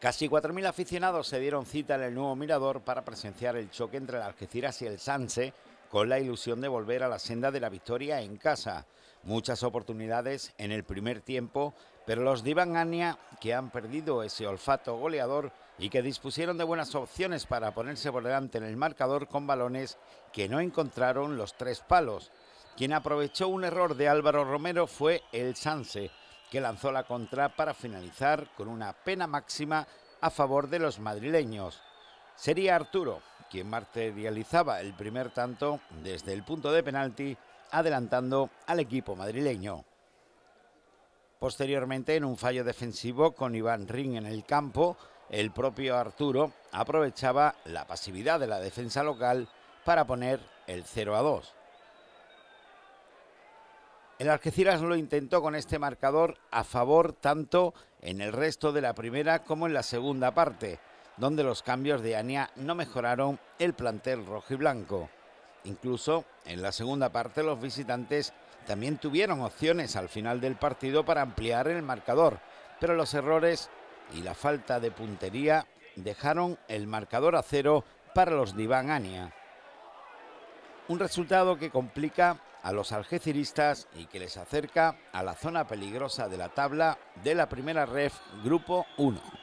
Casi 4.000 aficionados se dieron cita en el nuevo Mirador para presenciar el choque entre el Algeciras y el Sanse, con la ilusión de volver a la senda de la victoria en casa. Muchas oportunidades en el primer tiempo, pero los de Iván que han perdido ese olfato goleador y que dispusieron de buenas opciones para ponerse por delante en el marcador con balones que no encontraron los tres palos. Quien aprovechó un error de Álvaro Romero fue el Sanse, que lanzó la contra para finalizar con una pena máxima a favor de los madrileños. Sería Arturo quien materializaba el primer tanto desde el punto de penalti, adelantando al equipo madrileño. Posteriormente, en un fallo defensivo con Iván Ring en el campo, el propio Arturo aprovechaba la pasividad de la defensa local para poner el 0 a 2. El Algeciras lo intentó con este marcador a favor tanto en el resto de la primera como en la segunda parte, donde los cambios de Ania no mejoraron el plantel rojo y blanco. Incluso en la segunda parte los visitantes también tuvieron opciones al final del partido para ampliar el marcador, pero los errores y la falta de puntería dejaron el marcador a cero para los diván Ania. Un resultado que complica a los algeciristas y que les acerca a la zona peligrosa de la tabla de la primera ref Grupo 1.